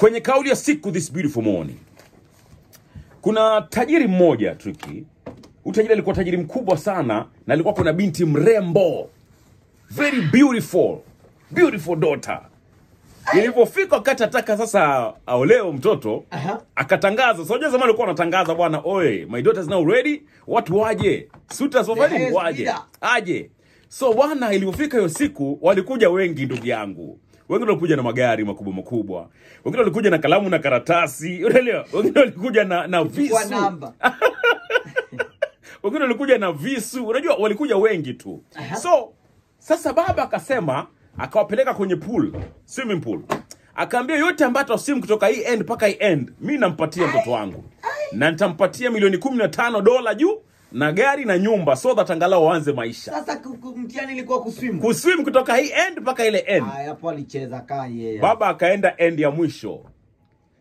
Kwenye kauli ya siku this beautiful morning, kuna tajiri mmoja Triki. Huyu tajiri alikuwa tajiri mkubwa sana, na alikuwa kuna binti mrembo, very beautiful beautiful daughter. Ilivyofika wakati ataka sasa aoleo mtoto uh -huh. Akatangaza so, zamani alikuwa anatangaza bwana, oye my daughter is now ready, watu waje suitors waje waje aje. So bwana, ilivyofika hiyo siku walikuja wengi, ndugu yangu wengine walikuja na magari makubwa makubwa, wengine walikuja na kalamu na karatasi, unaelewa, wengine walikuja na na visu wengine walikuja na visu, unajua walikuja wengi tu. Aha. So sasa baba akasema, akawapeleka kwenye pool, swimming pool, akaambia yote ambayo sim kutoka hii end mpaka hii end, mi nampatia mtoto wangu na nitampatia milioni kumi na tano dola juu na gari na nyumba so that angalau waanze maisha. Sasa mtihani ilikuwa kuswim, kuswim kutoka hii end mpaka ile end. Ah, hapo alicheza kaa yeye. Baba akaenda end ya mwisho.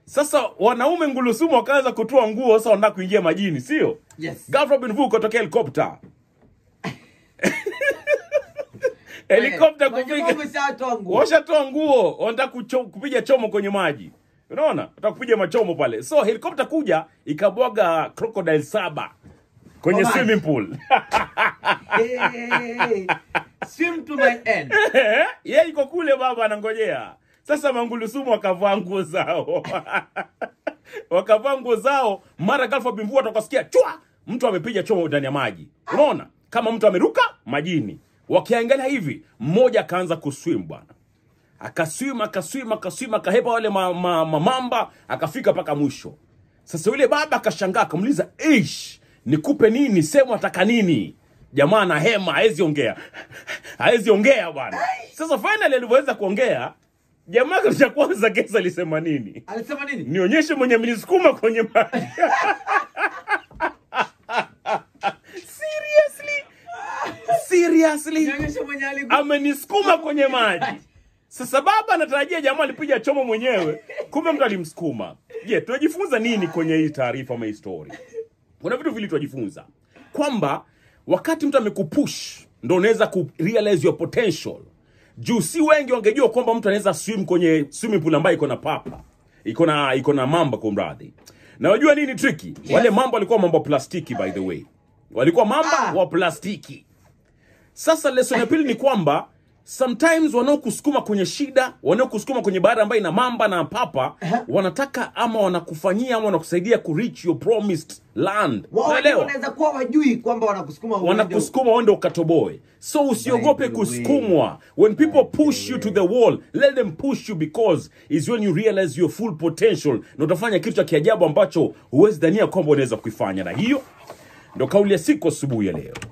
Sasa wanaume ngulusumu wakaanza kutoa nguo, sasa wanataka kuingia majini, sio? Yes. Ghafla Robin Hood kutokea helikopta helikopta kupiga, washatoa nguo, wanataka kupiga chomo kwenye maji, unaona, wanataka kupiga machomo pale. So helikopta kuja ikabwaga crocodile saba kwenye oh, swimming pool hey, swim to my end yeye yeah, iko kule baba anangojea sasa mangulusumu wakavaa nguo zao wakavaa nguo zao mara galfa bimvua tukasikia chwa mtu amepiga chomo ndani ya maji unaona kama mtu ameruka majini wakiangalia hivi mmoja akaanza kuswim bwana akaswima akaswima akaswima akahepa wale mamamba ma, ma, ma, ma akafika mpaka mwisho sasa yule baba akashangaa akamuliza ish nikupe nini, sehemu ataka nini. Jamaa na hema haezi ongea, haezi ongea bwana. Sasa finally alivyoweza kuongea jamaa, kitu cha kwanza Gesa alisema nini? Alisema nini? Nionyeshe mwenye mlisukuma kwenye maji seriously, seriously amenisukuma kwenye maji. Sasa baba anatarajia jamaa alipiga chomo mwenyewe, kumbe mtu alimsukuma. Je, tunajifunza nini kwenye hii taarifa ama hii story? kuna vitu vili tuwajifunza kwamba wakati mtu amekupush ndo unaweza ku realize your potential juu si wengi wangejua kwamba mtu anaweza swim kwenye swimming pool ambayo iko na papa iko na iko na mamba kwa mradi na unajua nini tricky yes. wale mamba walikuwa mamba plastiki by the way walikuwa mamba ah. wa plastiki sasa lesson ya pili ni kwamba sometimes wanaokusukuma kwenye shida, wanaokusukuma kwenye bahari ambayo ina mamba na papa, uh -huh. wanataka ama wanakufanyia ama wanakusaidia ku your promised land. Wanaweza kuwa wajui kwamba wanakusukuma wanakusukuma uende ukatoboe. So usiogope kusukumwa. When people push you to the wall, let them push you because is when you realize your full potential na utafanya kitu cha kiajabu ambacho huwezi dania kwamba unaweza kuifanya. Na hiyo ndo kauli ya siku asubuhi ya leo.